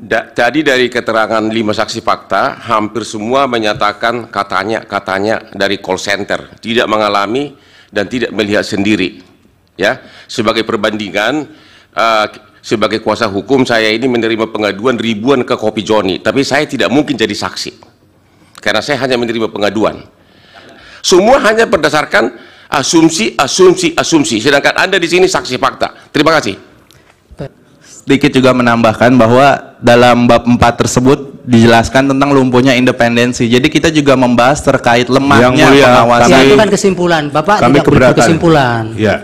Da, tadi dari keterangan lima saksi fakta, hampir semua menyatakan katanya-katanya dari call center, tidak mengalami dan tidak melihat sendiri. Ya, sebagai perbandingan, uh, sebagai kuasa hukum saya ini menerima pengaduan ribuan ke Kopi Joni, tapi saya tidak mungkin jadi saksi karena saya hanya menerima pengaduan. Semua hanya berdasarkan asumsi, asumsi, asumsi. Sedangkan Anda di sini saksi fakta. Terima kasih sedikit juga menambahkan bahwa dalam bab 4 tersebut dijelaskan tentang lumpuhnya independensi. Jadi kita juga membahas terkait lemahnya Yang mulia, pengawasan. Kami, itu kan kesimpulan. Bapak kami tidak keberatan. kesimpulan. Ya.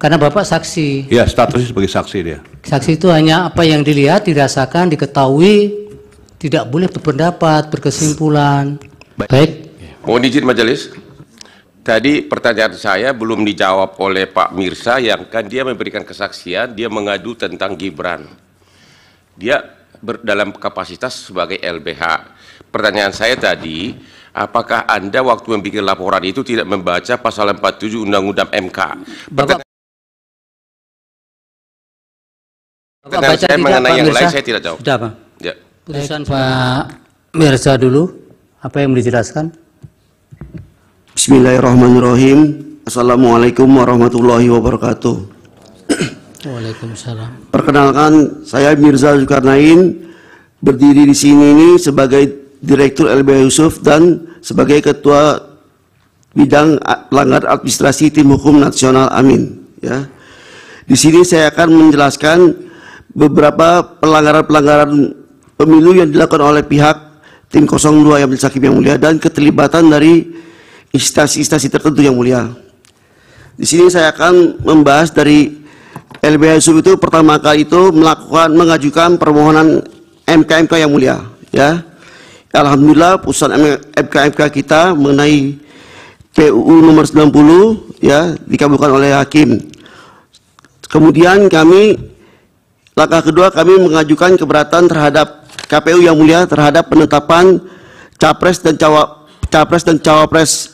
Karena Bapak saksi. Ya, statusnya sebagai saksi dia. Saksi itu hanya apa yang dilihat, dirasakan, diketahui, tidak boleh berpendapat, berkesimpulan. Baik. Baik. Mohon izin majelis. Tadi pertanyaan saya belum dijawab oleh Pak Mirsa yang kan dia memberikan kesaksian, dia mengadu tentang Gibran. Dia ber, dalam kapasitas sebagai LBH. Pertanyaan saya tadi, apakah Anda waktu membuat laporan itu tidak membaca pasal 47 Undang-Undang MK? Pertanyaan Bapak, Bapak saya tidak, mengenai yang lain saya tidak jawab. Sudah, Pak. Ya. Putusan Pak Mirsa dulu, apa yang mau dijelaskan? Bismillahirrahmanirrahim. Assalamualaikum warahmatullahi wabarakatuh. Waalaikumsalam. Perkenalkan, saya Mirza Zulkarnain, berdiri di sini ini sebagai Direktur LBH Yusuf dan sebagai Ketua Bidang Pelanggar Administrasi Tim Hukum Nasional Amin. Ya. Di sini saya akan menjelaskan beberapa pelanggaran-pelanggaran pemilu yang dilakukan oleh pihak tim 02 yang bersaksi yang mulia dan keterlibatan dari instansi-instansi tertentu yang mulia. Di sini saya akan membahas dari LBH Sub itu pertama kali itu melakukan mengajukan permohonan MKMK yang mulia, ya. Alhamdulillah pusat MKMK kita mengenai PUU nomor 90 ya dikabulkan oleh hakim. Kemudian kami langkah kedua kami mengajukan keberatan terhadap KPU yang mulia terhadap penetapan capres dan cawap capres dan cawapres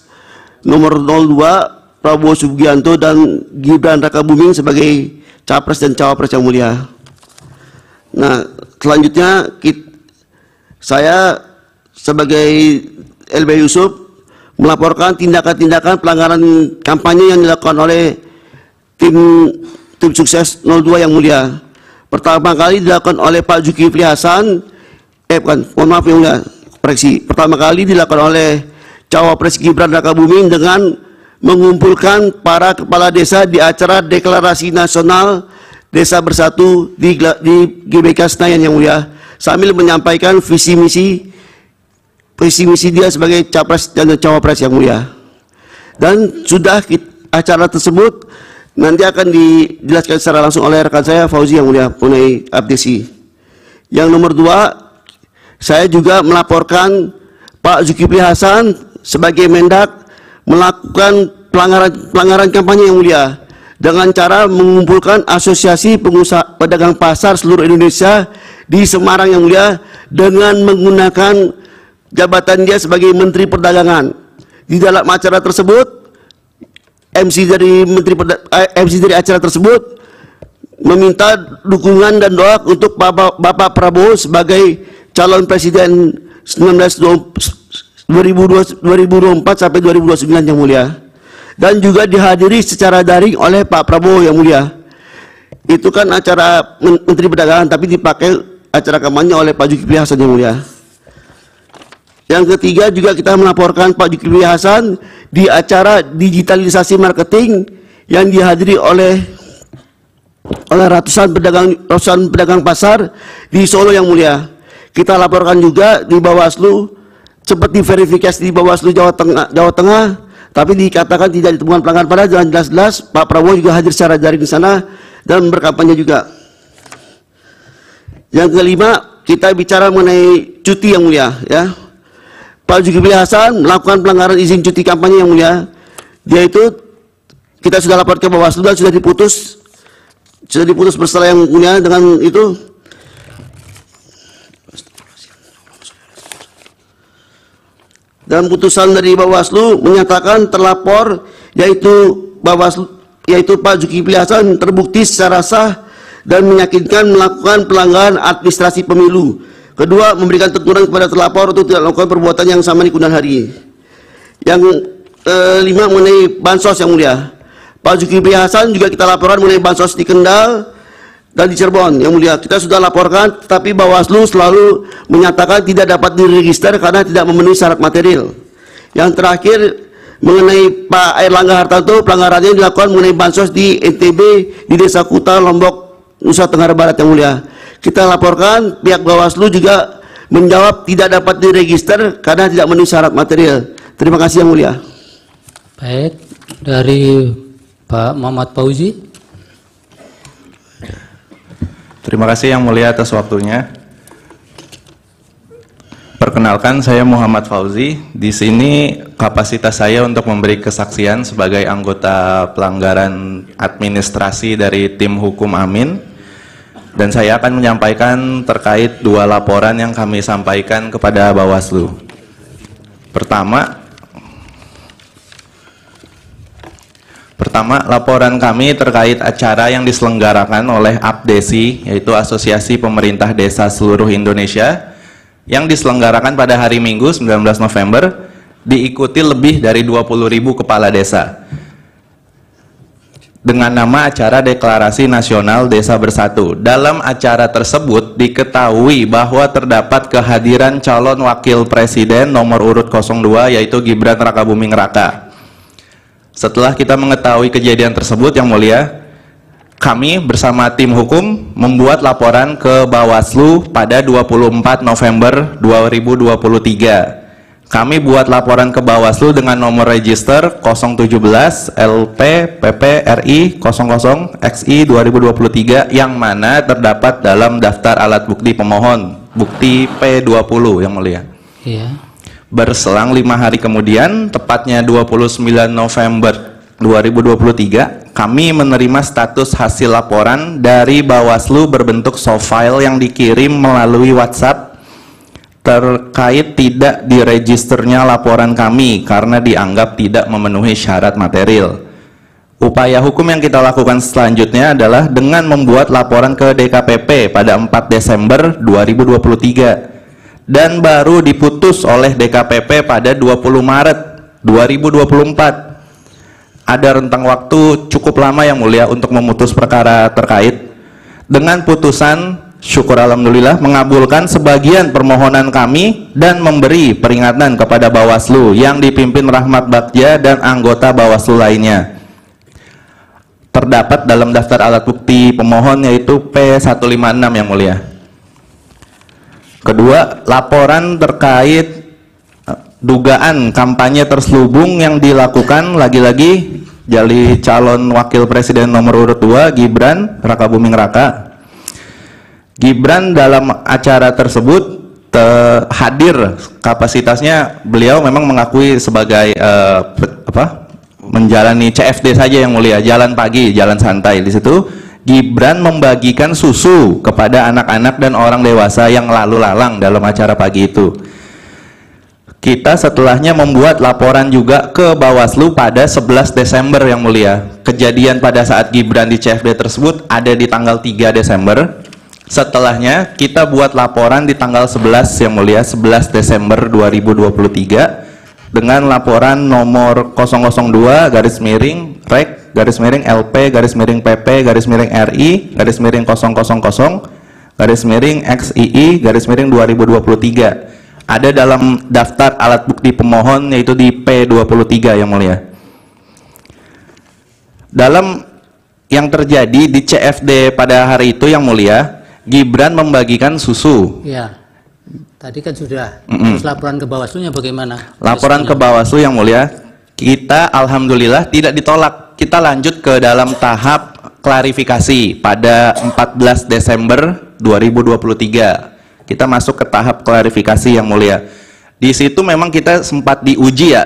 nomor 02 Prabowo Subianto dan Gibran Raka Buming sebagai capres dan cawapres yang mulia. Nah, selanjutnya kita, saya sebagai LB Yusuf melaporkan tindakan-tindakan pelanggaran kampanye yang dilakukan oleh tim tim sukses 02 yang mulia. Pertama kali dilakukan oleh Pak Juki Hasan, eh bukan, mohon maaf yang mulia, pereksi. Pertama kali dilakukan oleh Cawapres Gibran Rakabuming dengan mengumpulkan para kepala desa di acara deklarasi nasional Desa Bersatu di, di GBK Senayan yang mulia sambil menyampaikan visi misi visi misi dia sebagai capres dan cawapres yang mulia. Dan sudah kita, acara tersebut nanti akan dijelaskan secara langsung oleh rekan saya Fauzi yang mulia mengenai abdesi. Yang nomor dua, saya juga melaporkan Pak Zulkifli Hasan sebagai Mendak melakukan pelanggaran-pelanggaran kampanye yang mulia dengan cara mengumpulkan asosiasi pengusaha pedagang pasar seluruh Indonesia di Semarang yang mulia dengan menggunakan jabatan dia sebagai Menteri Perdagangan. Di dalam acara tersebut MC dari Menteri Perda eh, MC dari acara tersebut meminta dukungan dan doa untuk Bapak, Bapak Prabowo sebagai calon presiden 19 2024 sampai 2029 yang mulia dan juga dihadiri secara daring oleh Pak Prabowo yang mulia itu kan acara Menteri Perdagangan tapi dipakai acara kampanye oleh Pak Zulkifli Hasan yang mulia yang ketiga juga kita melaporkan Pak Zulkifli Hasan di acara digitalisasi marketing yang dihadiri oleh oleh ratusan pedagang ratusan pedagang pasar di Solo yang mulia kita laporkan juga di Bawaslu cepat diverifikasi di Bawaslu Jawa Tengah, Jawa Tengah tapi dikatakan tidak ditemukan pelanggaran pada jalan jelas-jelas Pak Prabowo juga hadir secara jaring di sana dan berkampanye juga. Yang kelima, kita bicara mengenai cuti yang mulia ya. Pak Zulkifli Hasan melakukan pelanggaran izin cuti kampanye yang mulia. Dia itu kita sudah lapor ke Bawaslu dan sudah diputus sudah diputus bersalah yang mulia dengan itu dalam putusan dari Bawaslu menyatakan terlapor yaitu Bawaslu yaitu Pak Zulkifli Hasan terbukti secara sah dan meyakinkan melakukan pelanggaran administrasi pemilu. Kedua, memberikan teguran kepada terlapor untuk tidak melakukan perbuatan yang sama di kemudian hari. Yang eh, lima mengenai bansos yang mulia. Pak Zulkifli Hasan juga kita laporan mengenai bansos di Kendal dan di Cirebon yang mulia kita sudah laporkan tapi Bawaslu selalu menyatakan tidak dapat diregister karena tidak memenuhi syarat material yang terakhir mengenai Pak Erlangga Hartanto pelanggarannya dilakukan mengenai bansos di NTB e di Desa Kuta Lombok Nusa Tenggara Barat yang mulia kita laporkan pihak Bawaslu juga menjawab tidak dapat diregister karena tidak memenuhi syarat material terima kasih yang mulia baik dari Pak Muhammad Pauzi. Terima kasih yang mulia atas waktunya. Perkenalkan saya Muhammad Fauzi. Di sini kapasitas saya untuk memberi kesaksian sebagai anggota pelanggaran administrasi dari tim hukum Amin. Dan saya akan menyampaikan terkait dua laporan yang kami sampaikan kepada Bawaslu. Pertama, pertama laporan kami terkait acara yang diselenggarakan oleh APDESI yaitu Asosiasi Pemerintah Desa Seluruh Indonesia yang diselenggarakan pada hari Minggu 19 November diikuti lebih dari 20.000 kepala desa dengan nama acara Deklarasi Nasional Desa Bersatu. Dalam acara tersebut diketahui bahwa terdapat kehadiran calon wakil presiden nomor urut 02 yaitu Gibran Rakabuming Raka. Setelah kita mengetahui kejadian tersebut yang mulia, kami bersama tim hukum membuat laporan ke Bawaslu pada 24 November 2023. Kami buat laporan ke Bawaslu dengan nomor register 017 LP PPRI 00 XI 2023 yang mana terdapat dalam daftar alat bukti pemohon, bukti P20 yang mulia. Iya. Berselang lima hari kemudian, tepatnya 29 November 2023, kami menerima status hasil laporan dari Bawaslu berbentuk soft file yang dikirim melalui WhatsApp terkait tidak diregisternya laporan kami karena dianggap tidak memenuhi syarat material. Upaya hukum yang kita lakukan selanjutnya adalah dengan membuat laporan ke DKPP pada 4 Desember 2023 dan baru diputus oleh DKPP pada 20 Maret 2024. Ada rentang waktu cukup lama yang mulia untuk memutus perkara terkait. Dengan putusan, syukur alhamdulillah mengabulkan sebagian permohonan kami dan memberi peringatan kepada Bawaslu yang dipimpin Rahmat Bagja dan anggota Bawaslu lainnya. Terdapat dalam daftar alat bukti pemohon yaitu P156 yang mulia. Kedua, laporan terkait eh, dugaan kampanye terselubung yang dilakukan lagi-lagi jadi calon wakil presiden nomor urut 2 Gibran Raka Buming Raka. Gibran dalam acara tersebut te eh, hadir kapasitasnya beliau memang mengakui sebagai uh, apa? menjalani CFD saja yang mulia, jalan pagi, jalan santai di situ Gibran membagikan susu kepada anak-anak dan orang dewasa yang lalu lalang dalam acara pagi itu. Kita setelahnya membuat laporan juga ke Bawaslu pada 11 Desember yang mulia. Kejadian pada saat Gibran di CFD tersebut ada di tanggal 3 Desember. Setelahnya kita buat laporan di tanggal 11 yang mulia, 11 Desember 2023 dengan laporan nomor 002 garis miring rek garis miring LP garis miring PP garis miring RI garis miring 000 garis miring XII garis miring 2023 ada dalam daftar alat bukti pemohon yaitu di P23 yang mulia dalam yang terjadi di CFD pada hari itu yang mulia Gibran membagikan susu ya Tadi kan sudah. Mm -mm. Terus laporan ke Bawaslu-nya bagaimana? Laporan ke Bawaslu yang mulia, kita alhamdulillah tidak ditolak. Kita lanjut ke dalam tahap klarifikasi pada 14 Desember 2023. Kita masuk ke tahap klarifikasi yang mulia. Di situ memang kita sempat diuji ya.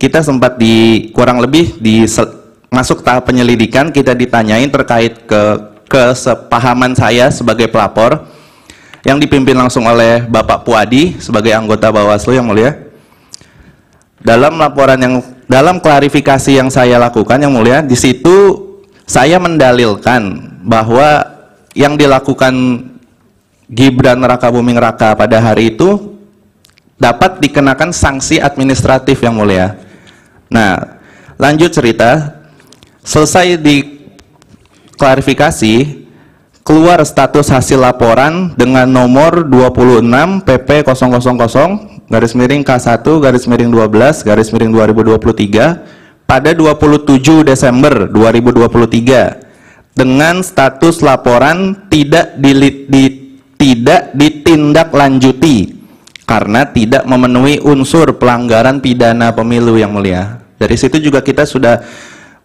Kita sempat di kurang lebih di masuk tahap penyelidikan kita ditanyain terkait ke kesepahaman saya sebagai pelapor yang dipimpin langsung oleh Bapak Puadi sebagai anggota Bawaslu yang mulia. Dalam laporan yang dalam klarifikasi yang saya lakukan yang mulia, di situ saya mendalilkan bahwa yang dilakukan Gibran Raka Buming Raka pada hari itu dapat dikenakan sanksi administratif yang mulia. Nah, lanjut cerita. Selesai diklarifikasi, keluar status hasil laporan dengan nomor 26 PP 000 garis miring K1 garis miring 12 garis miring 2023 pada 27 Desember 2023 dengan status laporan tidak di, di, tidak ditindaklanjuti karena tidak memenuhi unsur pelanggaran pidana pemilu yang mulia. Dari situ juga kita sudah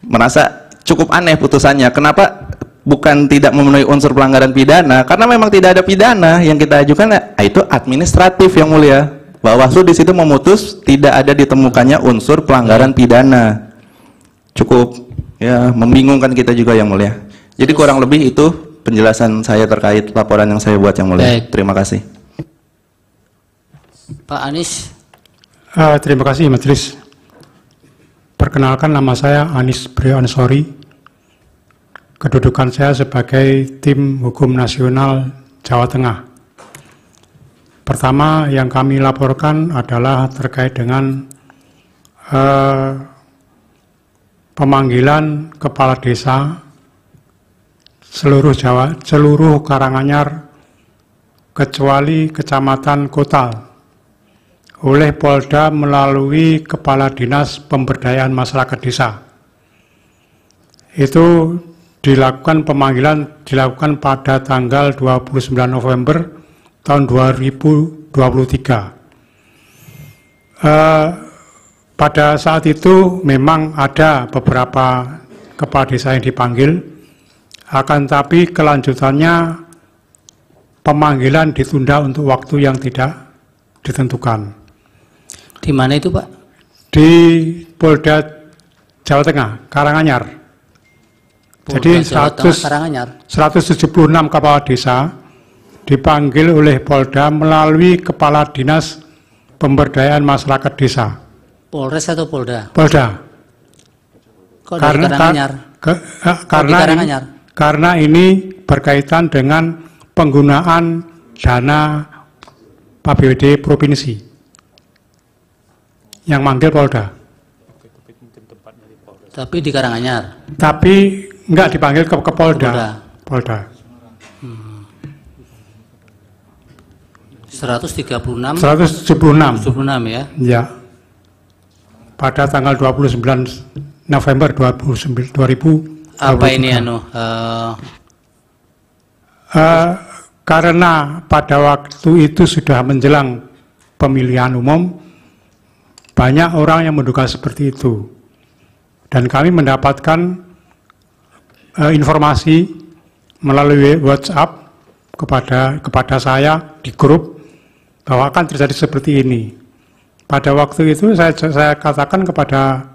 merasa cukup aneh putusannya. Kenapa bukan tidak memenuhi unsur pelanggaran pidana karena memang tidak ada pidana yang kita ajukan ya, ah, itu administratif yang mulia Bawaslu di situ memutus tidak ada ditemukannya unsur pelanggaran pidana cukup ya membingungkan kita juga yang mulia jadi kurang lebih itu penjelasan saya terkait laporan yang saya buat yang mulia Baik. terima kasih Pak Anies uh, terima kasih Majelis perkenalkan nama saya Anies Priyo Ansori kedudukan saya sebagai tim hukum nasional Jawa Tengah. Pertama yang kami laporkan adalah terkait dengan eh, pemanggilan kepala desa seluruh Jawa, seluruh Karanganyar kecuali kecamatan Kotal oleh Polda melalui Kepala Dinas Pemberdayaan Masyarakat Desa. Itu dilakukan pemanggilan dilakukan pada tanggal 29 November tahun 2023. Uh, eh, pada saat itu memang ada beberapa kepala desa yang dipanggil, akan tapi kelanjutannya pemanggilan ditunda untuk waktu yang tidak ditentukan. Di mana itu Pak? Di Polda Jawa Tengah, Karanganyar. Jadi 100, 176 kepala desa dipanggil oleh Polda melalui Kepala Dinas Pemberdayaan Masyarakat Desa. Polres atau Polda? Polda. Kok karena kar, ke, eh, karena ini, karena ini berkaitan dengan penggunaan dana APBD provinsi yang manggil Polda. Tapi di Karanganyar. Tapi Enggak dipanggil ke, ke Polda. Polda. Polda. Hmm. 136. 176. 176 ya. Ya. Pada tanggal 29 November 29 2000. Apa ini anu? Uh... Uh, karena pada waktu itu sudah menjelang pemilihan umum, banyak orang yang menduga seperti itu. Dan kami mendapatkan uh, informasi melalui WhatsApp kepada kepada saya di grup bahwa akan terjadi seperti ini. Pada waktu itu saya saya katakan kepada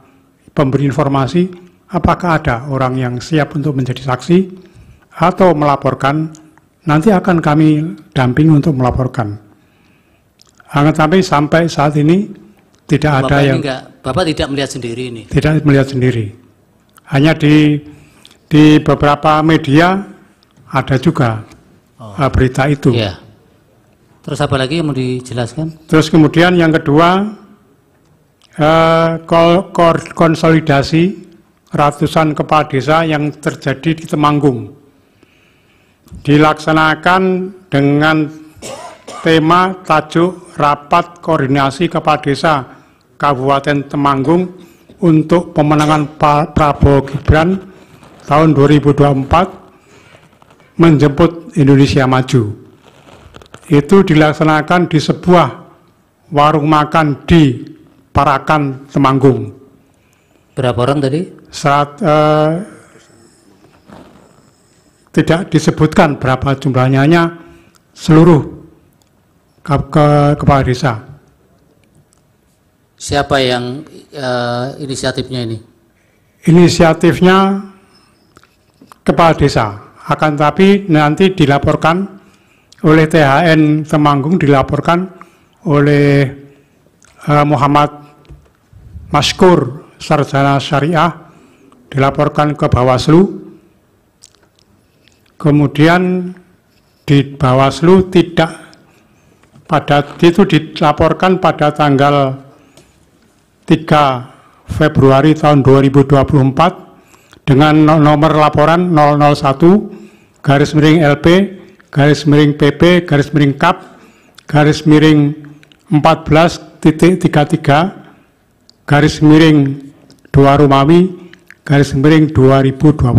pemberi informasi apakah ada orang yang siap untuk menjadi saksi atau melaporkan nanti akan kami damping untuk melaporkan. Angkat sampai sampai saat ini tidak Bapak ada yang enggak, Bapak tidak melihat sendiri ini. Tidak melihat sendiri. Hanya di di beberapa media ada juga oh. Eh, berita itu. Ya. Terus apa lagi yang mau dijelaskan? Terus kemudian yang kedua uh, konsolidasi ratusan kepala desa yang terjadi di Temanggung dilaksanakan dengan tema tajuk rapat koordinasi kepala desa Kabupaten Temanggung untuk pemenangan Pak Prabowo Gibran tahun 2024 menjemput Indonesia maju. Itu dilaksanakan di sebuah warung makan di Parakan Temanggung. Berapa orang tadi? Saat uh, tidak disebutkan berapa jumlahnya, hanya seluruh ke, ke kepala desa. Siapa yang uh, inisiatifnya ini? Inisiatifnya kepala desa. Akan tapi nanti dilaporkan oleh THN Temanggung dilaporkan oleh eh, Muhammad Maskur sarjana syariah dilaporkan ke Bawaslu. Kemudian di Bawaslu tidak pada itu dilaporkan pada tanggal 3 Februari tahun 2024 dengan nomor laporan 001 garis miring LP garis miring PP garis miring KAP garis miring 14.33 garis miring 2 Romawi garis miring 2024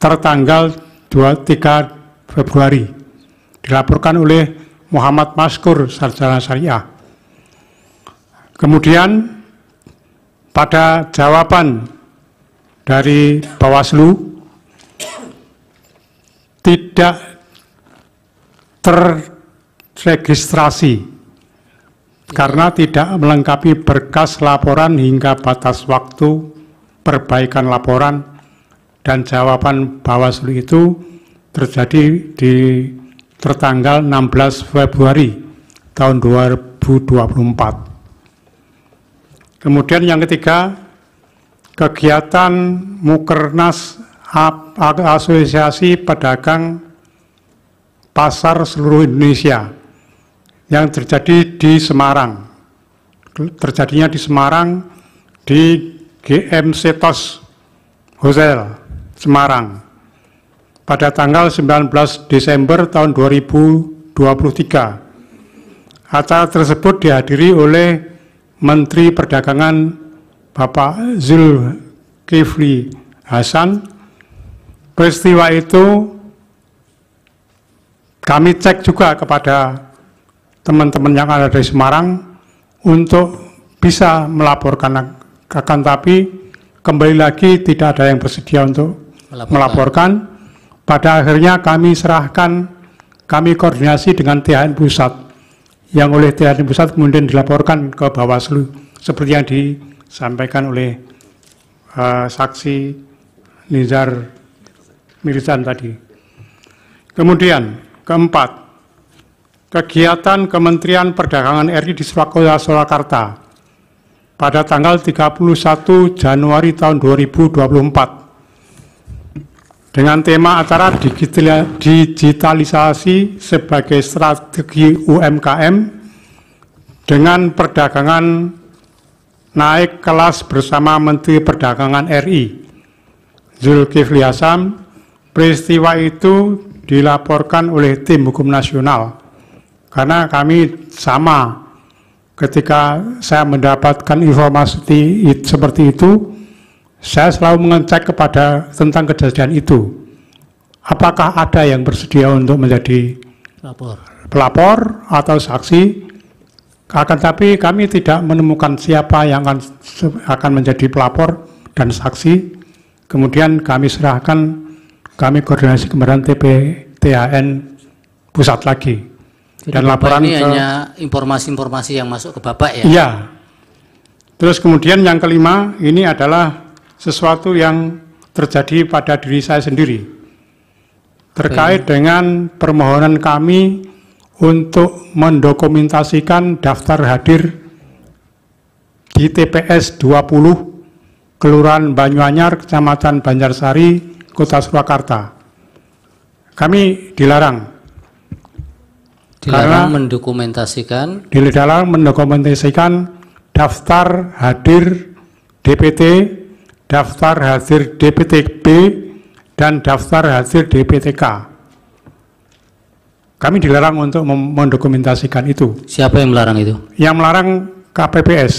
tertanggal 23 Februari dilaporkan oleh Muhammad Maskur Sarjana Syariah. Kemudian pada jawaban dari Bawaslu tidak terregistrasi karena tidak melengkapi berkas laporan hingga batas waktu perbaikan laporan dan jawaban Bawaslu itu terjadi di tertanggal 16 Februari tahun 2024. Kemudian yang ketiga, kegiatan Mukernas Asosiasi Pedagang Pasar seluruh Indonesia yang terjadi di Semarang. Terjadinya di Semarang di GM Setos Hotel Semarang pada tanggal 19 Desember tahun 2023. Acara tersebut dihadiri oleh Menteri Perdagangan Bapak Zul Kifli Hasan, peristiwa itu kami cek juga kepada teman-teman yang ada di Semarang untuk bisa melaporkan akan tapi kembali lagi tidak ada yang bersedia untuk melaporkan. melaporkan. Pada akhirnya kami serahkan, kami koordinasi dengan THN Pusat yang oleh THN Pusat kemudian dilaporkan ke Bawaslu seperti yang di sampaikan oleh uh, saksi Nizar Mirzan tadi. Kemudian, keempat, kegiatan Kementerian Perdagangan RI di Surakarta, Surakarta pada tanggal 31 Januari tahun 2024 dengan tema acara digitalisasi sebagai strategi UMKM dengan perdagangan naik kelas bersama Menteri Perdagangan RI. Zulkifli Hasan, peristiwa itu dilaporkan oleh tim hukum nasional. Karena kami sama ketika saya mendapatkan informasi seperti itu, saya selalu mengecek kepada tentang kejadian itu. Apakah ada yang bersedia untuk menjadi pelapor, pelapor atau saksi akan tapi kami tidak menemukan siapa yang akan akan menjadi pelapor dan saksi. Kemudian kami serahkan, kami koordinasi kemarin TAN pusat lagi. Jadi dan Bapak laporan ini ke, hanya informasi-informasi yang masuk ke Bapak ya? Iya. Terus kemudian yang kelima ini adalah sesuatu yang terjadi pada diri saya sendiri terkait Oke. dengan permohonan kami untuk mendokumentasikan daftar hadir di TPS 20 Kelurahan Banyuanyar, Kecamatan Banjarsari, Kota Surakarta. Kami dilarang. Dilarang mendokumentasikan. Dilarang mendokumentasikan daftar hadir DPT, daftar hadir DPTB, dan daftar hadir DPTK kami dilarang untuk mendokumentasikan itu. Siapa yang melarang itu? Yang melarang KPPS.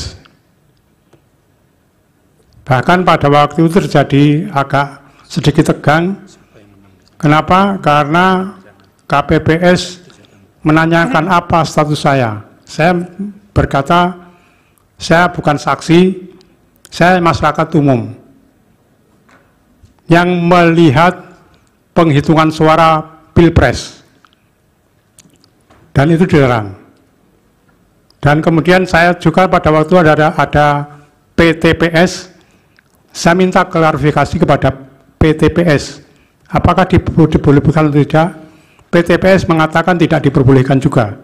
Bahkan pada waktu itu terjadi agak sedikit tegang. Kenapa? Karena KPPS menanyakan apa status saya. Saya berkata, saya bukan saksi, saya masyarakat umum. Yang melihat penghitungan suara Pilpres. Dan itu dilarang. Dan kemudian saya juga pada waktu ada ada PTPS, saya minta klarifikasi kepada PTPS. Apakah diperbolehkan atau tidak? PTPS mengatakan tidak diperbolehkan juga.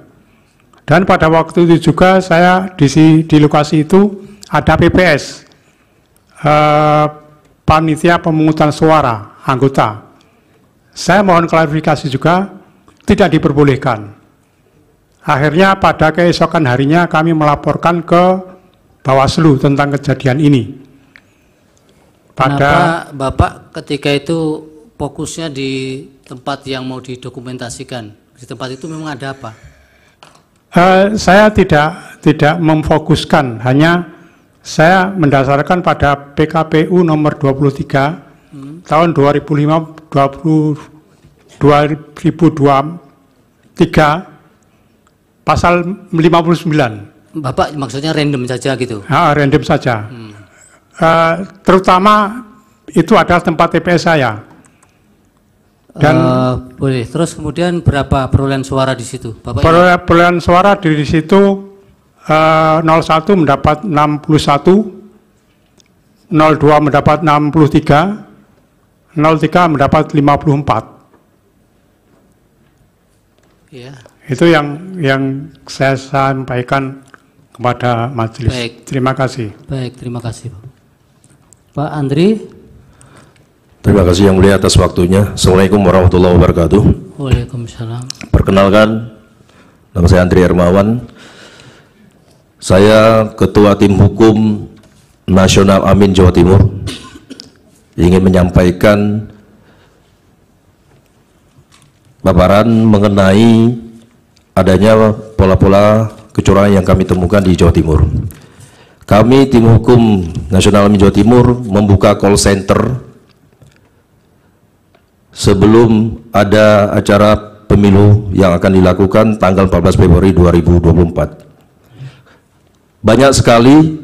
Dan pada waktu itu juga saya di, di lokasi itu ada PPS, eh, Panitia Pemungutan Suara, anggota. Saya mohon klarifikasi juga, tidak diperbolehkan. Akhirnya pada keesokan harinya kami melaporkan ke Bawaslu tentang kejadian ini. Pada Kenapa Bapak ketika itu fokusnya di tempat yang mau didokumentasikan? Di tempat itu memang ada apa? Uh, saya tidak tidak memfokuskan, hanya saya mendasarkan pada PKPU nomor 23 hmm. tahun 2005 20, 2023 pasal 59. Bapak maksudnya random saja gitu? Ah, random saja. Hmm. Uh, terutama itu adalah tempat TPS saya. Dan uh, boleh. Terus kemudian berapa perolehan suara di situ, Bapak? Perolehan, perolehan suara di situ uh, eh, 01 mendapat 61, 02 mendapat 63, 03 mendapat 54. Ya. Itu yang yang saya sampaikan kepada majelis. Baik. Terima kasih. Baik, terima kasih. Pak Andri. Terima kasih yang mulia atas waktunya. Assalamualaikum warahmatullahi wabarakatuh. Waalaikumsalam. Perkenalkan, nama saya Andri Hermawan. Saya Ketua Tim Hukum Nasional Amin Jawa Timur ingin menyampaikan paparan mengenai adanya pola-pola kecurangan yang kami temukan di Jawa Timur. Kami tim hukum nasional Jawa Timur membuka call center sebelum ada acara pemilu yang akan dilakukan tanggal 14 Februari 2024. Banyak sekali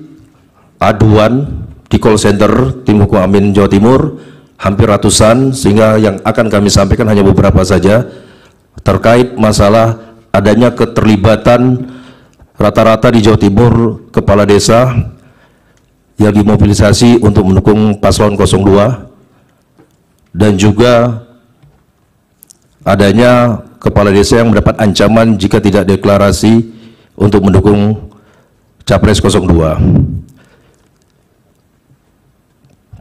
aduan di call center tim hukum Amin Jawa Timur hampir ratusan sehingga yang akan kami sampaikan hanya beberapa saja terkait masalah adanya keterlibatan rata-rata di Jawa Timur kepala desa yang dimobilisasi untuk mendukung paslon 02 dan juga adanya kepala desa yang mendapat ancaman jika tidak deklarasi untuk mendukung Capres 02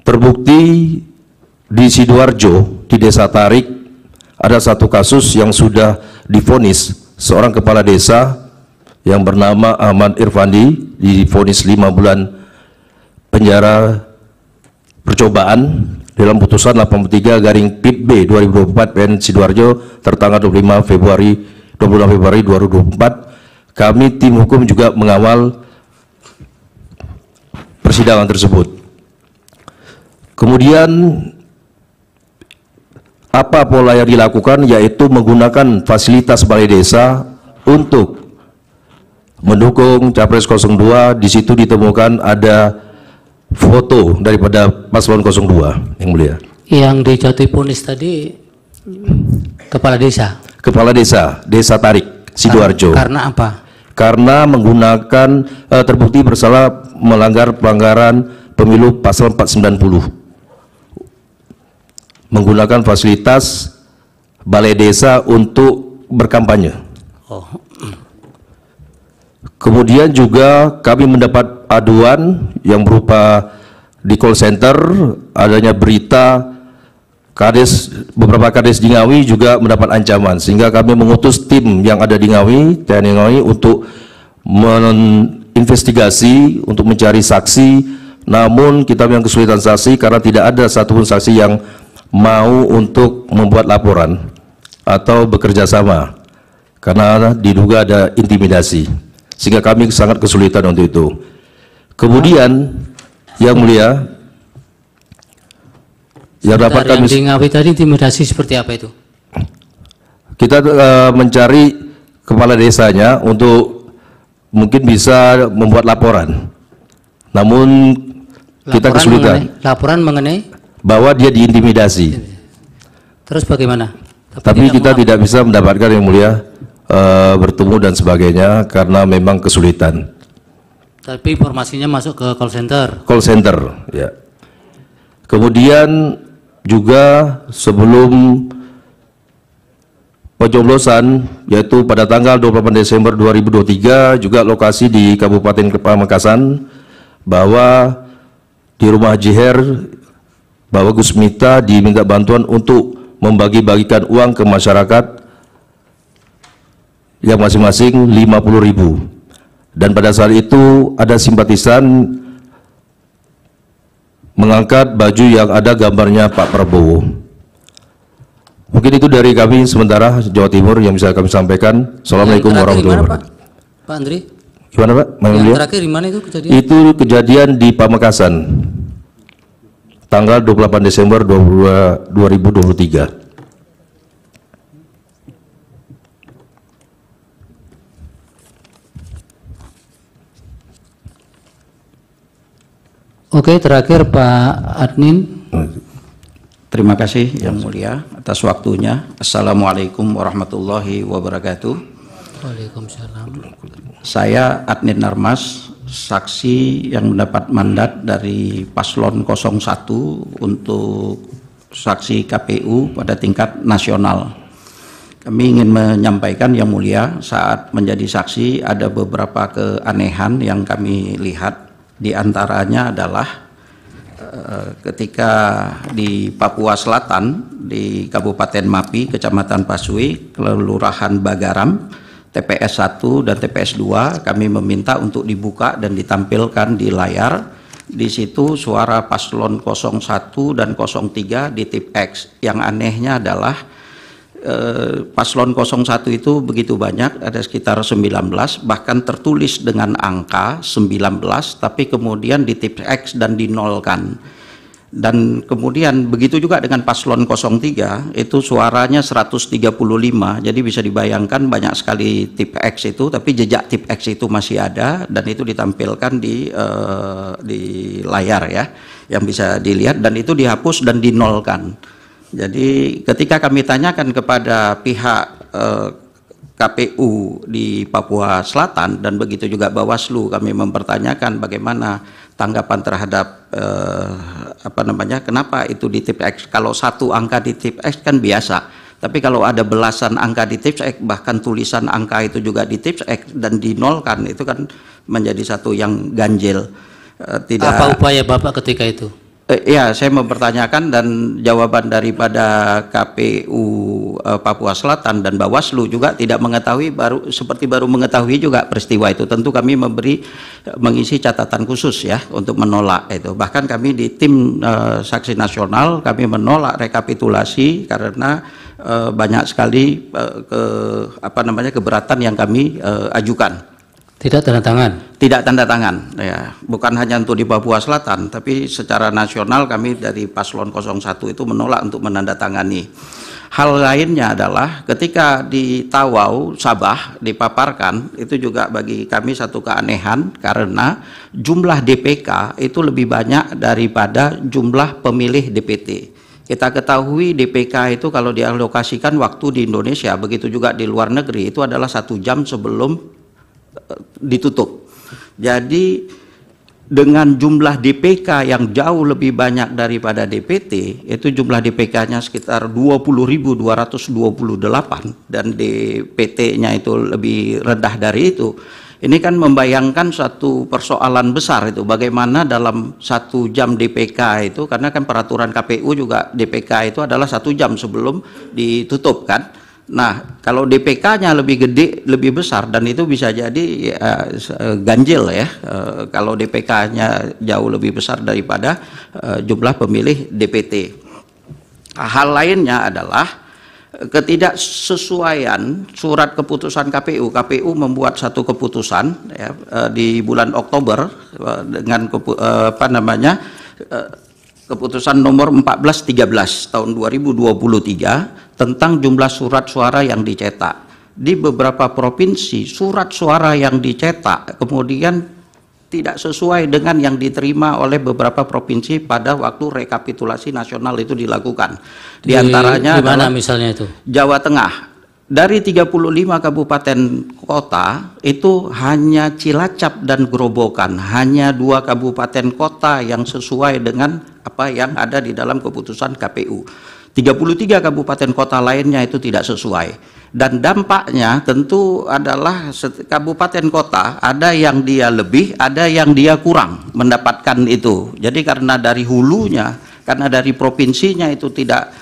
terbukti di Sidoarjo di desa Tarik ada satu kasus yang sudah difonis seorang kepala desa yang bernama Ahmad Irfandi difonis 5 bulan penjara percobaan dalam putusan 83 garing PIT B 2024 PN Sidoarjo tertanggal 25 Februari 26 Februari 2024 kami tim hukum juga mengawal persidangan tersebut kemudian apa pola yang dilakukan yaitu menggunakan fasilitas balai desa untuk mendukung Capres 02 di situ ditemukan ada foto daripada paslon 02 yang mulia yang di Jatipunis tadi kepala desa kepala desa desa Tarik Sidoarjo ah, karena apa karena menggunakan eh, terbukti bersalah melanggar pelanggaran pemilu pasal 490 menggunakan fasilitas balai desa untuk berkampanye. Oh. Kemudian juga kami mendapat aduan yang berupa di call center adanya berita Kades beberapa kades di Ngawi juga mendapat ancaman sehingga kami mengutus tim yang ada di Ngawi TNI Ngawi untuk meninvestigasi untuk mencari saksi namun kita yang kesulitan saksi karena tidak ada satupun saksi yang mau untuk membuat laporan atau bekerja sama karena diduga ada intimidasi sehingga kami sangat kesulitan untuk itu kemudian yang mulia yang dapat kami yang tadi intimidasi seperti apa itu kita uh, mencari kepala desanya untuk mungkin bisa membuat laporan namun laporan kita kesulitan mengenai, laporan mengenai bahwa dia diintimidasi. Terus bagaimana? Tapi, Tapi kita tidak bisa mendapatkan yang mulia uh, bertemu dan sebagainya karena memang kesulitan. Tapi informasinya masuk ke call center. Call center, ya. Kemudian juga sebelum pencoblosan yaitu pada tanggal 28 Desember 2023 juga lokasi di Kabupaten Pamekasan bahwa di rumah Jiher bahwa Gus Mita diminta bantuan untuk membagi-bagikan uang ke masyarakat yang masing-masing 50.000. ribu dan pada saat itu ada simpatisan mengangkat baju yang ada gambarnya Pak Prabowo mungkin itu dari kami sementara Jawa Timur yang bisa kami sampaikan Assalamualaikum warahmatullahi wabarakatuh Pak Andri gimana Pak? Yang terakhir di mana itu kejadian? Itu kejadian di Pamekasan tanggal 28 Desember 2023. Oke, terakhir Pak Adnin. Terima kasih Yang Mulia atas waktunya. Assalamualaikum warahmatullahi wabarakatuh. Waalaikumsalam. Saya Adnin Narmas, saksi yang mendapat mandat dari paslon 01 untuk saksi KPU pada tingkat nasional. Kami ingin menyampaikan yang mulia saat menjadi saksi ada beberapa keanehan yang kami lihat di antaranya adalah eh, ketika di Papua Selatan di Kabupaten Mapi, Kecamatan Pasui, Kelurahan Bagaram TPS 1 dan TPS 2 kami meminta untuk dibuka dan ditampilkan di layar. Di situ suara paslon 01 dan 03 di tip X. Yang anehnya adalah eh, paslon 01 itu begitu banyak, ada sekitar 19, bahkan tertulis dengan angka 19, tapi kemudian di tip X dan dinolkan dan kemudian begitu juga dengan paslon 03 itu suaranya 135 jadi bisa dibayangkan banyak sekali tip X itu tapi jejak tip X itu masih ada dan itu ditampilkan di uh, di layar ya yang bisa dilihat dan itu dihapus dan dinolkan jadi ketika kami tanyakan kepada pihak uh, eh, KPU di Papua Selatan dan begitu juga Bawaslu kami mempertanyakan bagaimana tanggapan terhadap eh, apa namanya kenapa itu di tip X kalau satu angka di tip X kan biasa tapi kalau ada belasan angka di tips X bahkan tulisan angka itu juga di tips X dan dinolkan itu kan menjadi satu yang ganjil eh, tidak apa upaya Bapak ketika itu Eh, ya, saya mempertanyakan dan jawaban daripada KPU eh, Papua Selatan dan Bawaslu juga tidak mengetahui baru seperti baru mengetahui juga peristiwa itu. Tentu kami memberi eh, mengisi catatan khusus ya untuk menolak itu. Bahkan kami di tim eh, saksi nasional kami menolak rekapitulasi karena eh, banyak sekali eh, ke apa namanya keberatan yang kami eh, ajukan tidak tanda tangan. Tidak tanda tangan. Ya, bukan hanya untuk di Papua Selatan, tapi secara nasional kami dari paslon 01 itu menolak untuk menandatangani. Hal lainnya adalah ketika di Tawau, Sabah dipaparkan itu juga bagi kami satu keanehan karena jumlah DPK itu lebih banyak daripada jumlah pemilih DPT. Kita ketahui DPK itu kalau dialokasikan waktu di Indonesia, begitu juga di luar negeri itu adalah satu jam sebelum ditutup. Jadi dengan jumlah DPK yang jauh lebih banyak daripada DPT, itu jumlah DPK-nya sekitar 20.228 dan DPT-nya itu lebih rendah dari itu. Ini kan membayangkan satu persoalan besar itu bagaimana dalam satu jam DPK itu karena kan peraturan KPU juga DPK itu adalah satu jam sebelum ditutup kan. Nah, kalau DPK-nya lebih gede, lebih besar, dan itu bisa jadi uh, ganjil ya. Uh, kalau DPK-nya jauh lebih besar daripada uh, jumlah pemilih DPT. Hal lainnya adalah ketidaksesuaian surat keputusan KPU. KPU membuat satu keputusan ya, uh, di bulan Oktober uh, dengan uh, apa namanya. Uh, keputusan nomor 1413 tahun 2023 tentang jumlah surat suara yang dicetak. Di beberapa provinsi surat suara yang dicetak kemudian tidak sesuai dengan yang diterima oleh beberapa provinsi pada waktu rekapitulasi nasional itu dilakukan. Di, di antaranya di mana misalnya itu? Jawa Tengah. Dari 35 kabupaten kota itu hanya Cilacap dan Grobogan, hanya dua kabupaten kota yang sesuai dengan apa yang ada di dalam keputusan KPU. 33 kabupaten kota lainnya itu tidak sesuai. Dan dampaknya tentu adalah kabupaten kota ada yang dia lebih, ada yang dia kurang mendapatkan itu. Jadi karena dari hulunya, karena dari provinsinya itu tidak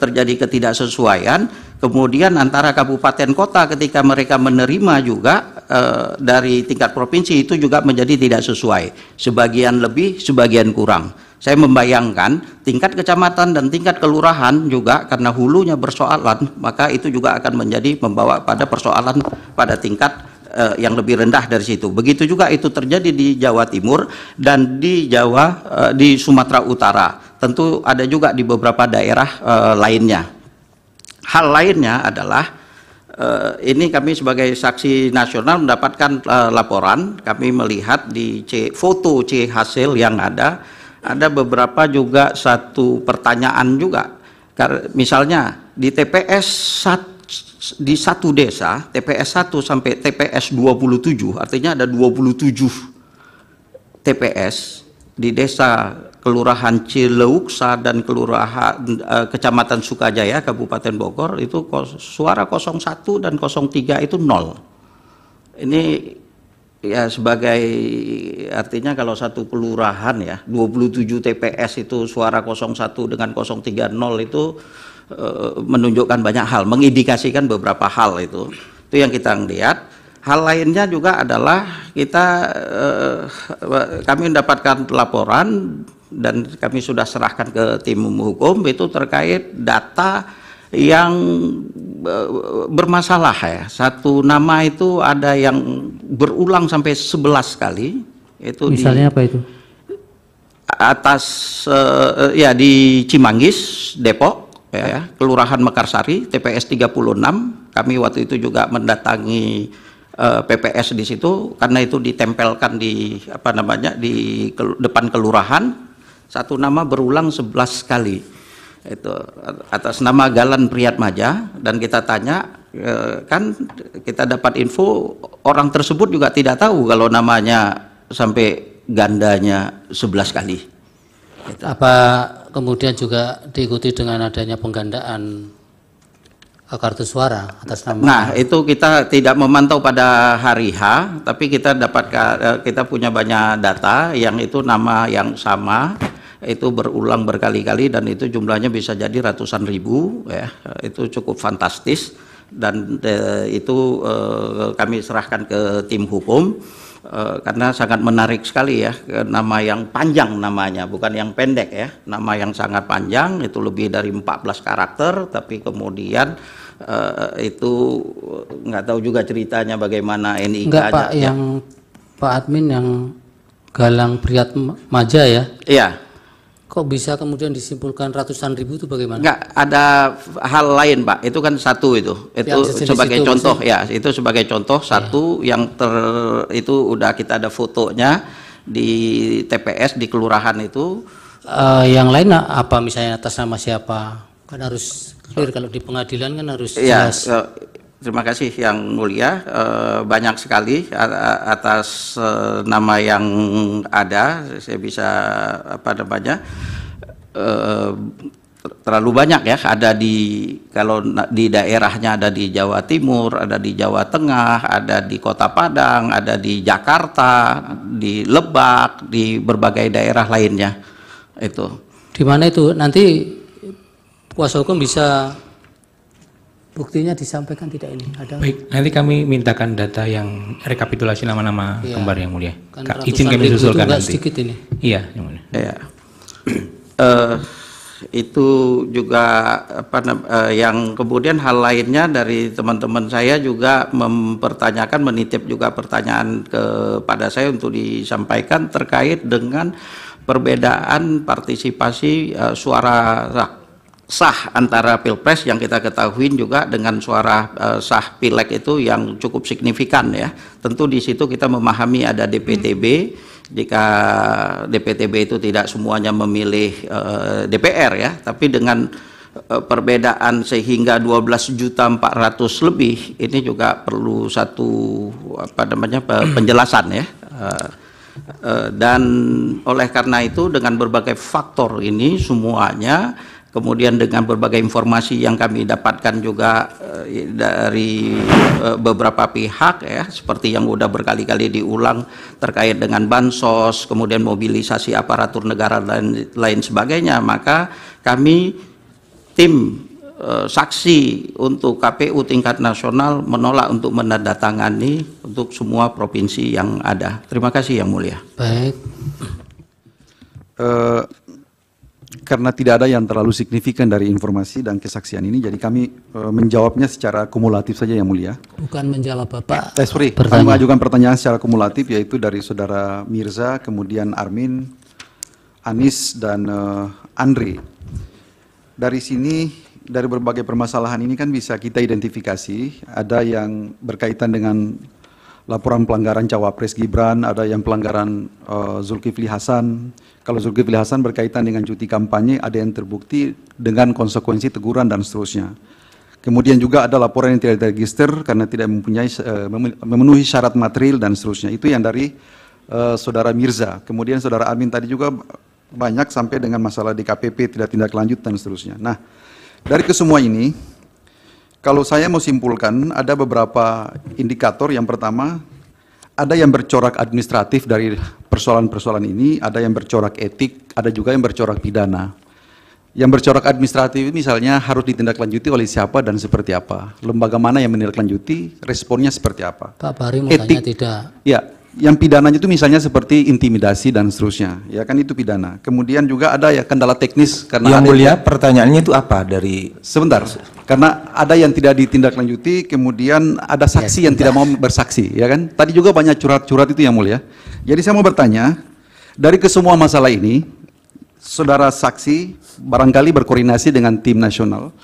terjadi ketidaksesuaian, kemudian antara kabupaten kota ketika mereka menerima juga e, dari tingkat provinsi itu juga menjadi tidak sesuai. Sebagian lebih, sebagian kurang. Saya membayangkan tingkat kecamatan dan tingkat kelurahan juga karena hulunya bersoalan, maka itu juga akan menjadi membawa pada persoalan pada tingkat eh, yang lebih rendah dari situ. Begitu juga itu terjadi di Jawa Timur dan di Jawa eh, di Sumatera Utara. Tentu ada juga di beberapa daerah eh, lainnya. Hal lainnya adalah Uh, ini kami sebagai saksi nasional mendapatkan uh, laporan, kami melihat di C, foto C hasil yang ada ada beberapa juga satu pertanyaan juga. Misalnya di TPS di satu desa, TPS 1 sampai TPS 27, artinya ada 27 TPS di desa Kelurahan Cileuksa dan Kelurahan eh, Kecamatan Sukajaya Kabupaten Bogor itu suara 01 dan 03 itu nol. Ini ya sebagai artinya kalau satu kelurahan ya 27 TPS itu suara 01 dengan 030 itu e, menunjukkan banyak hal, mengindikasikan beberapa hal itu. Itu yang kita lihat. Hal lainnya juga adalah kita e, kami mendapatkan laporan dan kami sudah serahkan ke tim hukum itu terkait data yang e, bermasalah ya. Satu nama itu ada yang berulang sampai 11 kali. Itu Misalnya di, apa itu? Atas uh, ya di Cimanggis, Depok, ya, ya Kelurahan Mekarsari, TPS 36. Kami waktu itu juga mendatangi uh, PPS di situ karena itu ditempelkan di apa namanya di ke, depan kelurahan. Satu nama berulang 11 kali itu atas nama Galan Priyatmaja dan kita tanya e, kan kita dapat info orang tersebut juga tidak tahu kalau namanya sampai gandanya 11 kali. Gitu. Apa kemudian juga diikuti dengan adanya penggandaan kartu suara atas nama. Nah, itu kita tidak memantau pada hari H, tapi kita dapat e, kita punya banyak data yang itu nama yang sama itu berulang berkali-kali dan itu jumlahnya bisa jadi ratusan ribu ya itu cukup fantastis dan de, eh, itu e, kami serahkan ke tim hukum e, karena sangat menarik sekali ya nama yang panjang namanya bukan yang pendek ya nama yang sangat panjang itu lebih dari 14 karakter tapi kemudian e, itu nggak tahu juga ceritanya bagaimana ini Enggak, Pak, ya. yang Pak admin yang Galang priat Maja ya? Iya. Kok bisa kemudian disimpulkan ratusan ribu itu bagaimana? Enggak, ada hal lain, Pak. Itu kan satu itu. Itu sebagai itu, contoh maksudnya? ya, itu sebagai contoh satu ya. yang ter itu udah kita ada fotonya di TPS di kelurahan itu. Uh, yang lain apa misalnya atas nama siapa? Kan harus clear kalau di pengadilan kan harus iya, jelas. Ya, uh, Terima kasih yang mulia, e, banyak sekali atas e, nama yang ada. Saya bisa apa namanya e, terlalu banyak ya. Ada di kalau di daerahnya ada di Jawa Timur, ada di Jawa Tengah, ada di Kota Padang, ada di Jakarta, di Lebak, di berbagai daerah lainnya. Itu. Di mana itu nanti kuasa hukum bisa Buktinya disampaikan tidak ini? Ada? Baik, nanti kami mintakan data yang rekapitulasi nama-nama ya. kembar yang mulia. Kan izin kami susulkan nanti. Sedikit ini. Iya, yang mulia. ya uh, itu juga apa uh, yang kemudian hal lainnya dari teman-teman saya juga mempertanyakan menitip juga pertanyaan kepada saya untuk disampaikan terkait dengan perbedaan partisipasi uh, suara sah antara pilpres yang kita ketahui juga dengan suara uh, sah pileg itu yang cukup signifikan ya. Tentu di situ kita memahami ada DPTB. Jika DPTB itu tidak semuanya memilih uh, eh, DPR ya, tapi dengan eh, perbedaan sehingga 12 juta 400 lebih ini juga perlu satu apa namanya penjelasan ya. dan oleh karena itu dengan berbagai faktor ini semuanya kemudian dengan berbagai informasi yang kami dapatkan juga eh, dari eh, beberapa pihak ya seperti yang sudah berkali-kali diulang terkait dengan bansos kemudian mobilisasi aparatur negara dan lain sebagainya maka kami tim eh, saksi untuk KPU tingkat nasional menolak untuk menandatangani untuk semua provinsi yang ada. Terima kasih yang mulia. Baik. Uh, karena tidak ada yang terlalu signifikan dari informasi dan kesaksian ini, jadi kami e, menjawabnya secara kumulatif saja yang mulia. Bukan menjawab Bapak. Eh, sorry, pertanyaan. kami mengajukan pertanyaan secara kumulatif yaitu dari Saudara Mirza, kemudian Armin, Anis, dan e, eh, Andri. Dari sini, dari berbagai permasalahan ini kan bisa kita identifikasi, ada yang berkaitan dengan laporan pelanggaran cawapres Gibran, ada yang pelanggaran uh, Zulkifli Hasan. Kalau Zulkifli Hasan berkaitan dengan cuti kampanye, ada yang terbukti dengan konsekuensi teguran dan seterusnya. Kemudian juga ada laporan yang tidak register karena tidak mempunyai uh, memenuhi syarat material dan seterusnya. Itu yang dari uh, saudara Mirza. Kemudian saudara Amin tadi juga banyak sampai dengan masalah DKPP tidak tindak lanjut dan seterusnya. Nah, dari kesemua ini kalau saya mau simpulkan, ada beberapa indikator. Yang pertama, ada yang bercorak administratif dari persoalan-persoalan ini, ada yang bercorak etik, ada juga yang bercorak pidana. Yang bercorak administratif misalnya harus ditindaklanjuti oleh siapa dan seperti apa, lembaga mana yang menindaklanjuti, responnya seperti apa. Pak Bari mau etik, tidak. Ya, yang pidananya itu misalnya seperti intimidasi dan seterusnya, ya kan itu pidana. Kemudian juga ada ya kendala teknis karena yang mulia yang... pertanyaannya itu apa dari sebentar karena ada yang tidak ditindaklanjuti, kemudian ada iya, saksi ya, yang tidak mau bersaksi, ya kan? Tadi juga banyak curhat-curhat itu yang mulia. Jadi saya mau bertanya dari kesemua masalah ini, saudara saksi barangkali berkoordinasi dengan tim nasional.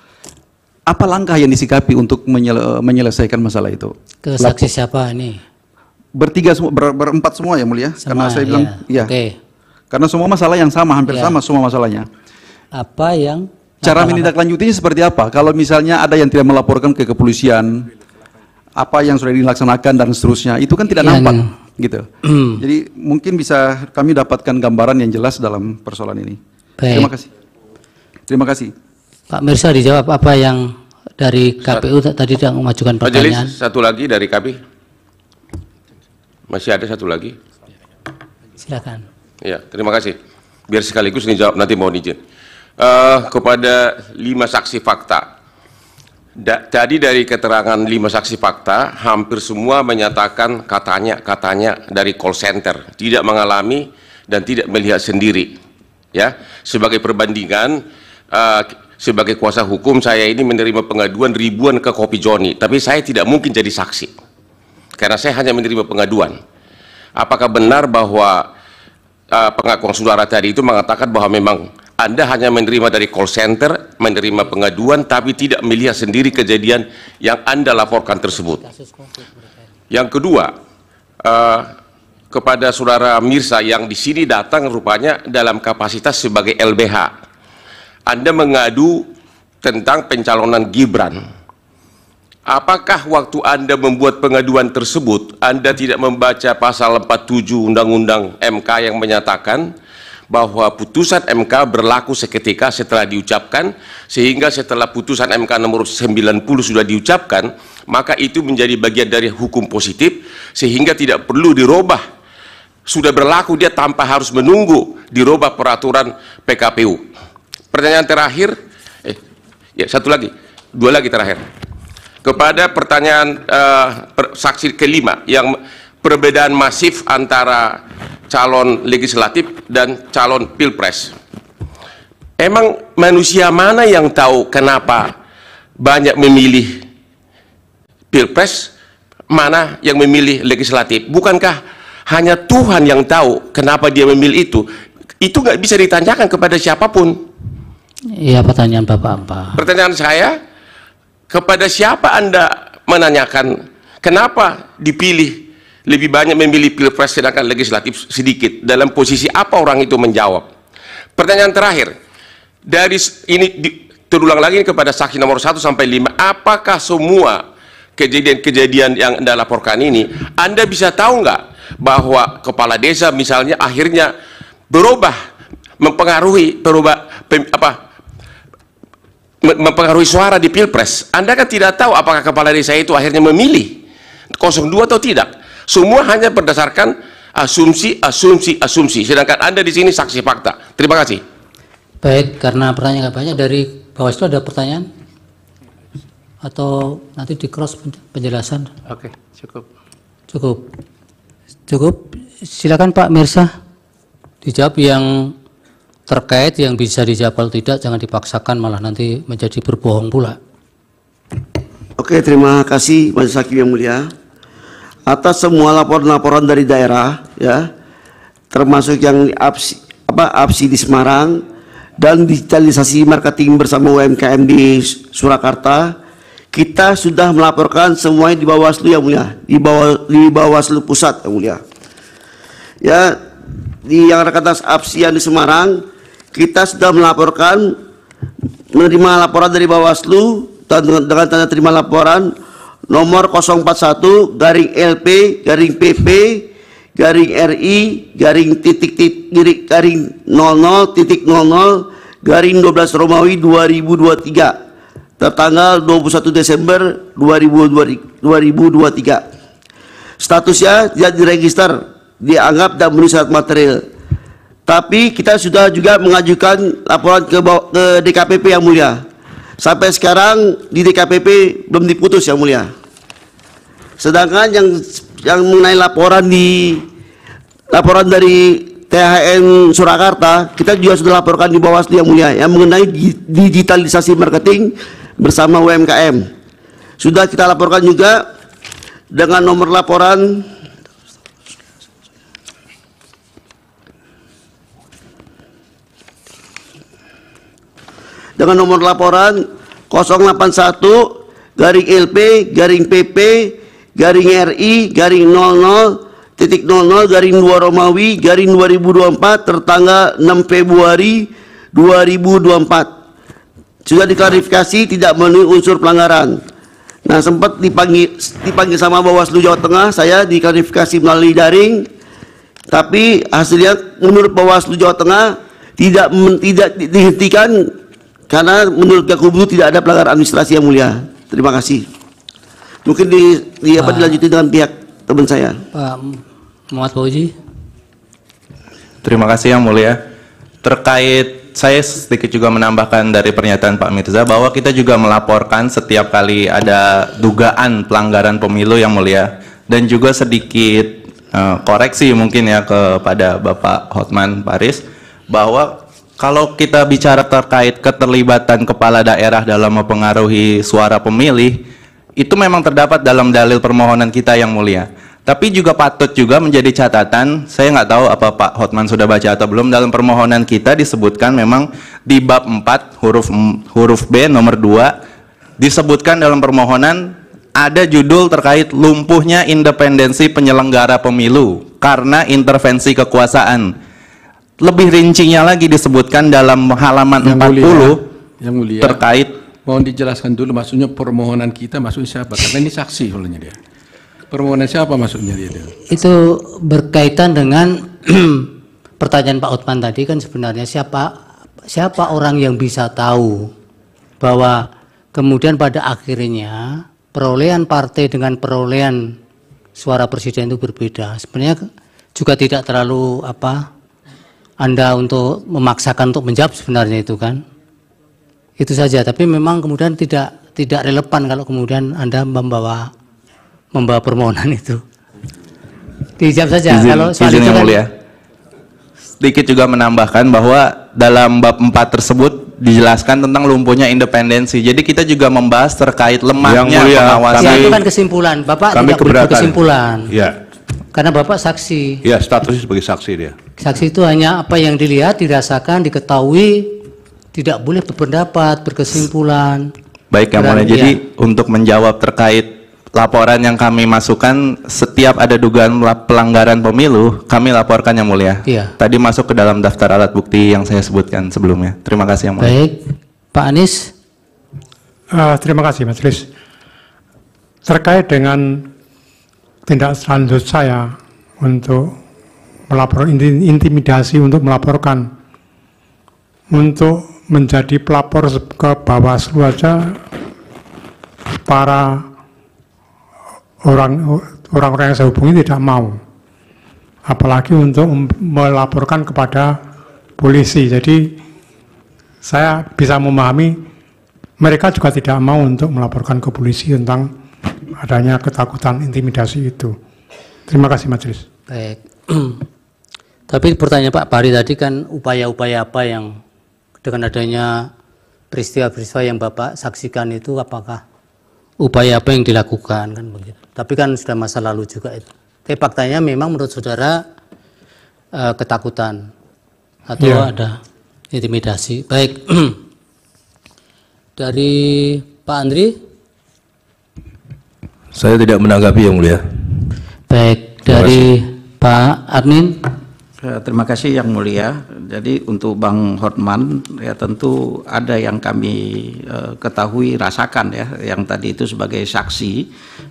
Apa langkah yang disikapi untuk menyelesaikan masalah itu? Ke saksi siapa nih? bertiga semua ber, berempat semua ya mulia sama, karena saya bilang ya, ya. Okay. karena semua masalah yang sama hampir ya. sama semua masalahnya apa yang cara menindaklanjutinya seperti apa kalau misalnya ada yang tidak melaporkan ke kepolisian apa yang sudah dilaksanakan dan seterusnya itu kan tidak yang, nampak iya. gitu jadi mungkin bisa kami dapatkan gambaran yang jelas dalam persoalan ini Baik. terima kasih terima kasih Pak Mirsa dijawab apa yang dari KPU tadi yang mengajukan pertanyaan Majelis, satu lagi dari KPU masih ada satu lagi? Silakan. Ya, terima kasih. Biar sekaligus ini jawab nanti mohon izin. Uh, kepada lima saksi fakta. Da, tadi dari keterangan lima saksi fakta, hampir semua menyatakan katanya-katanya dari call center, tidak mengalami dan tidak melihat sendiri. Ya, sebagai perbandingan, uh, sebagai kuasa hukum saya ini menerima pengaduan ribuan ke Kopi Joni, tapi saya tidak mungkin jadi saksi karena saya hanya menerima pengaduan. Apakah benar bahwa uh, pengakuan saudara tadi itu mengatakan bahwa memang Anda hanya menerima dari call center, menerima pengaduan, tapi tidak melihat sendiri kejadian yang Anda laporkan tersebut. Yang kedua, uh, kepada saudara Mirsa yang di sini datang rupanya dalam kapasitas sebagai LBH. Anda mengadu tentang pencalonan Gibran Apakah waktu Anda membuat pengaduan tersebut, Anda tidak membaca pasal 47 Undang-Undang MK yang menyatakan bahwa putusan MK berlaku seketika setelah diucapkan, sehingga setelah putusan MK nomor 90 sudah diucapkan, maka itu menjadi bagian dari hukum positif, sehingga tidak perlu dirubah. Sudah berlaku dia tanpa harus menunggu dirubah peraturan PKPU. Pertanyaan terakhir, eh, ya satu lagi, dua lagi terakhir kepada pertanyaan uh, per, saksi kelima yang perbedaan masif antara calon legislatif dan calon pilpres. Emang manusia mana yang tahu kenapa banyak memilih pilpres, mana yang memilih legislatif? Bukankah hanya Tuhan yang tahu kenapa dia memilih itu? Itu nggak bisa ditanyakan kepada siapapun. Iya pertanyaan Bapak apa? Pertanyaan saya, kepada siapa Anda menanyakan kenapa dipilih lebih banyak memilih pilpres sedangkan legislatif sedikit dalam posisi apa orang itu menjawab pertanyaan terakhir dari ini di, terulang lagi kepada saksi nomor 1 sampai 5 apakah semua kejadian-kejadian yang Anda laporkan ini Anda bisa tahu nggak bahwa kepala desa misalnya akhirnya berubah mempengaruhi perubahan apa mempengaruhi suara di pilpres. Anda kan tidak tahu apakah kepala desa itu akhirnya memilih 02 atau tidak. Semua hanya berdasarkan asumsi, asumsi, asumsi. Sedangkan Anda di sini saksi fakta. Terima kasih. Baik, karena pertanyaan banyak dari Bawaslu ada pertanyaan atau nanti di cross penjelasan. Oke, cukup. Cukup. Cukup. Silakan Pak Mirsa dijawab yang terkait yang bisa dijawab atau tidak jangan dipaksakan malah nanti menjadi berbohong pula. Oke, terima kasih Mas Hakim yang mulia. Atas semua laporan-laporan dari daerah ya, termasuk yang absi apa absi di Semarang dan digitalisasi marketing bersama UMKM di Surakarta, kita sudah melaporkan semuanya di Bawaslu yang mulia, di bawah di Bawaslu pusat yang mulia. Ya, di yang rekan atas absi yang di Semarang kita sudah melaporkan menerima laporan dari Bawaslu dengan, tanda terima laporan nomor 041 garing LP garing PP garing RI garing titik titik garing 00 titik 00 garing 12 Romawi 2023 tertanggal 21 Desember 2023 statusnya tidak diregister dianggap dan menulis material tapi kita sudah juga mengajukan laporan ke, ke DKPP yang mulia. Sampai sekarang di DKPP belum diputus yang mulia. Sedangkan yang yang mengenai laporan di laporan dari THN Surakarta, kita juga sudah laporkan di Bawaslu yang mulia yang mengenai digitalisasi marketing bersama UMKM. Sudah kita laporkan juga dengan nomor laporan dengan nomor laporan 081 garing LP garing PP garing RI garing 00 titik 00 garing 2 Romawi garing 2024 tertanggal 6 Februari 2024 sudah diklarifikasi tidak memenuhi unsur pelanggaran nah sempat dipanggil dipanggil sama Bawaslu Jawa Tengah saya diklarifikasi melalui daring tapi hasilnya menurut Bawaslu Jawa Tengah tidak tidak dihentikan karena menurut kubu tidak ada pelanggaran administrasi yang mulia. Terima kasih. Mungkin di, di apa dilanjutin dengan pihak teman saya. Pak Muhammad Fauzi. Terima kasih yang mulia. Terkait saya sedikit juga menambahkan dari pernyataan Pak Mirza bahwa kita juga melaporkan setiap kali ada dugaan pelanggaran pemilu yang mulia dan juga sedikit uh, koreksi mungkin ya kepada Bapak Hotman Paris bahwa kalau kita bicara terkait keterlibatan kepala daerah dalam mempengaruhi suara pemilih, itu memang terdapat dalam dalil permohonan kita yang mulia. Tapi juga patut juga menjadi catatan, saya nggak tahu apa Pak Hotman sudah baca atau belum, dalam permohonan kita disebutkan memang di bab 4 huruf, huruf B nomor 2, disebutkan dalam permohonan ada judul terkait lumpuhnya independensi penyelenggara pemilu karena intervensi kekuasaan lebih rincinya lagi disebutkan dalam halaman yang 40 mulia, yang mulia. terkait mohon dijelaskan dulu maksudnya permohonan kita maksudnya siapa karena ini saksi hulunya dia permohonan siapa maksudnya dia, dia? itu berkaitan dengan pertanyaan Pak Utman tadi kan sebenarnya siapa siapa orang yang bisa tahu bahwa kemudian pada akhirnya perolehan partai dengan perolehan suara presiden itu berbeda sebenarnya juga tidak terlalu apa anda untuk memaksakan untuk menjawab sebenarnya itu kan. Itu saja, tapi memang kemudian tidak tidak relevan kalau kemudian Anda membawa membawa permohonan itu. Dijawab saja izin, kalau soal izin itu yang kan, Sedikit juga menambahkan bahwa dalam bab 4 tersebut dijelaskan tentang lumpuhnya independensi. Jadi kita juga membahas terkait lemahnya yang mulia, pengawasan. Kami, ya, itu kan kesimpulan. Bapak tidak keberatan. kesimpulan. Ya. Karena Bapak saksi. Ya, statusnya sebagai saksi dia. Saksi itu hanya apa yang dilihat, dirasakan, diketahui, tidak boleh berpendapat, berkesimpulan. Baik, Yang mana Jadi untuk menjawab terkait laporan yang kami masukkan, setiap ada dugaan pelanggaran pemilu, kami laporkan Yang Mulia. Iya. Tadi masuk ke dalam daftar alat bukti yang saya sebutkan sebelumnya. Terima kasih Yang Mulia. Baik, Pak Anies. Uh, terima kasih Mas Riz. Terkait dengan tindak selanjut saya untuk melapor intimidasi untuk melaporkan untuk menjadi pelapor ke Bawaslu aja para orang orang-orang yang saya hubungi tidak mau apalagi untuk melaporkan kepada polisi jadi saya bisa memahami mereka juga tidak mau untuk melaporkan ke polisi tentang adanya ketakutan intimidasi itu terima kasih majelis baik Tapi pertanyaan Pak Pari tadi kan upaya-upaya apa yang dengan adanya peristiwa-peristiwa yang Bapak saksikan itu apakah upaya apa yang dilakukan kan begitu. Tapi kan sudah masa lalu juga itu. Tapi faktanya memang menurut saudara eh, ketakutan atau ya. ada intimidasi. Baik. Dari Pak Andri saya tidak menanggapi yang mulia. Baik, dari Pak Admin. Eh, terima kasih yang mulia. Jadi untuk Bang Hotman ya tentu ada yang kami eh, ketahui rasakan ya yang tadi itu sebagai saksi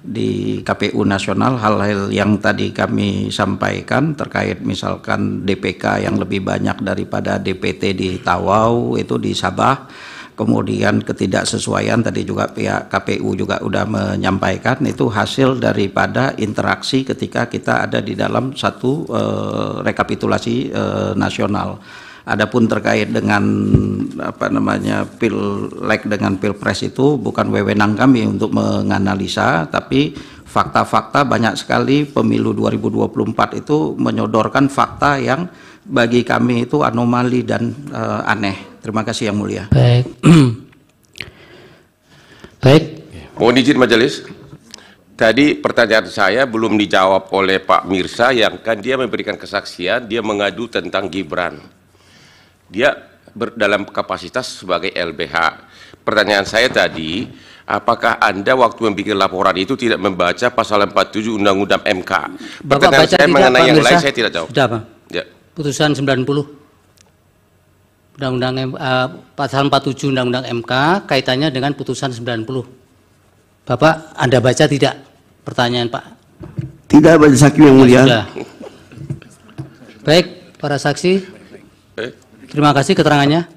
di KPU nasional hal-hal yang tadi kami sampaikan terkait misalkan DPK yang lebih banyak daripada DPT di Tawau itu di Sabah kemudian ketidaksesuaian tadi juga pihak KPU juga sudah menyampaikan itu hasil daripada interaksi ketika kita ada di dalam satu eh, rekapitulasi eh, nasional. Adapun terkait dengan apa namanya pilek dengan pilpres itu bukan wewenang kami untuk menganalisa, tapi fakta-fakta banyak sekali pemilu 2024 itu menyodorkan fakta yang bagi kami itu anomali dan uh, aneh. Terima kasih yang mulia. Baik. Baik. Mohon izin majelis. Tadi pertanyaan saya belum dijawab oleh Pak Mirsa yang kan dia memberikan kesaksian, dia mengadu tentang Gibran. Dia ber, dalam kapasitas sebagai LBH. Pertanyaan saya tadi, apakah Anda waktu membuat laporan itu tidak membaca pasal 47 Undang-Undang MK? Pertanyaan Bapak saya tidak, mengenai Pak yang Mirsa? lain saya tidak jawab. Sudah, Pak putusan 90 Undang-Undang uh, pasal 47 Undang-Undang MK kaitannya dengan putusan 90. Bapak, Anda baca tidak pertanyaan Pak? Tidak Majelis Saksi yang mulia. Sudah. Baik, para saksi. Terima kasih keterangannya.